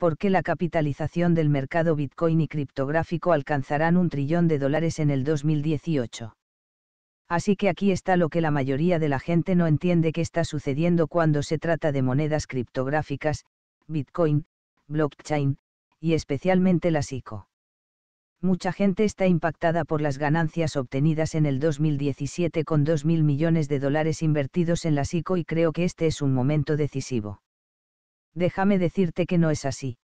porque la capitalización del mercado Bitcoin y criptográfico alcanzarán un trillón de dólares en el 2018. Así que aquí está lo que la mayoría de la gente no entiende que está sucediendo cuando se trata de monedas criptográficas, Bitcoin, blockchain, y especialmente la SICO. Mucha gente está impactada por las ganancias obtenidas en el 2017 con 2.000 millones de dólares invertidos en la SICO y creo que este es un momento decisivo déjame decirte que no es así.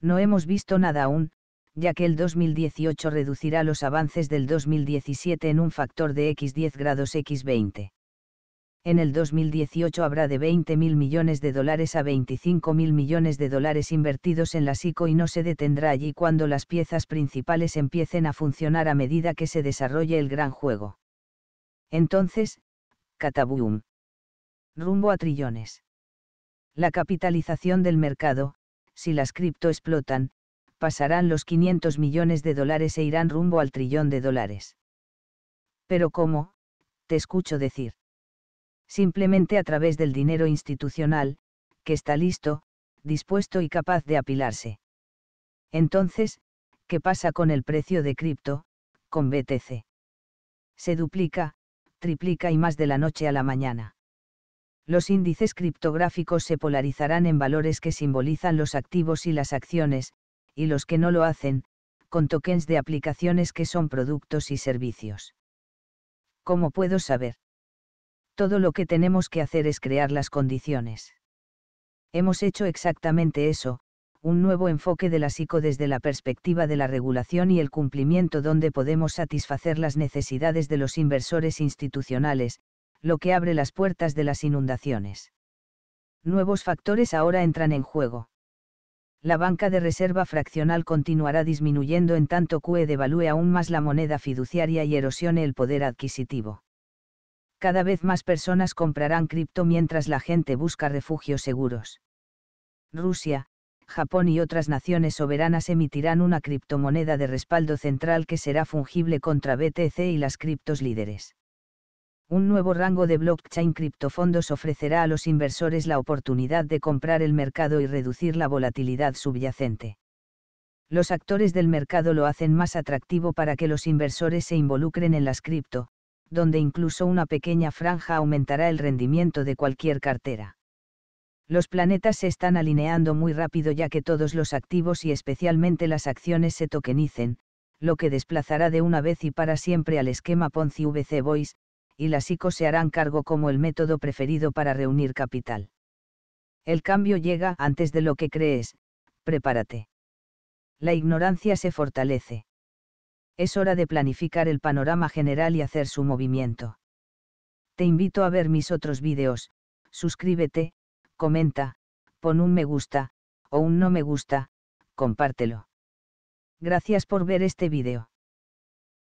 No hemos visto nada aún, ya que el 2018 reducirá los avances del 2017 en un factor de X10 grados X20. En el 2018 habrá de 20 mil millones de dólares a 25 mil millones de dólares invertidos en la SICO y no se detendrá allí cuando las piezas principales empiecen a funcionar a medida que se desarrolle el gran juego. Entonces, cataboom. Rumbo a trillones. La capitalización del mercado, si las cripto explotan, pasarán los 500 millones de dólares e irán rumbo al trillón de dólares. Pero ¿cómo? Te escucho decir. Simplemente a través del dinero institucional, que está listo, dispuesto y capaz de apilarse. Entonces, ¿qué pasa con el precio de cripto, con BTC? Se duplica, triplica y más de la noche a la mañana los índices criptográficos se polarizarán en valores que simbolizan los activos y las acciones, y los que no lo hacen, con tokens de aplicaciones que son productos y servicios. ¿Cómo puedo saber? Todo lo que tenemos que hacer es crear las condiciones. Hemos hecho exactamente eso, un nuevo enfoque de la psico desde la perspectiva de la regulación y el cumplimiento donde podemos satisfacer las necesidades de los inversores institucionales, lo que abre las puertas de las inundaciones. Nuevos factores ahora entran en juego. La banca de reserva fraccional continuará disminuyendo en tanto QE devalúe aún más la moneda fiduciaria y erosione el poder adquisitivo. Cada vez más personas comprarán cripto mientras la gente busca refugios seguros. Rusia, Japón y otras naciones soberanas emitirán una criptomoneda de respaldo central que será fungible contra BTC y las criptos líderes un nuevo rango de blockchain criptofondos ofrecerá a los inversores la oportunidad de comprar el mercado y reducir la volatilidad subyacente. Los actores del mercado lo hacen más atractivo para que los inversores se involucren en las cripto, donde incluso una pequeña franja aumentará el rendimiento de cualquier cartera. Los planetas se están alineando muy rápido ya que todos los activos y especialmente las acciones se tokenicen, lo que desplazará de una vez y para siempre al esquema Ponzi VC Boys, y las ICO se harán cargo como el método preferido para reunir capital. El cambio llega antes de lo que crees, prepárate. La ignorancia se fortalece. Es hora de planificar el panorama general y hacer su movimiento. Te invito a ver mis otros vídeos, suscríbete, comenta, pon un me gusta, o un no me gusta, compártelo. Gracias por ver este vídeo.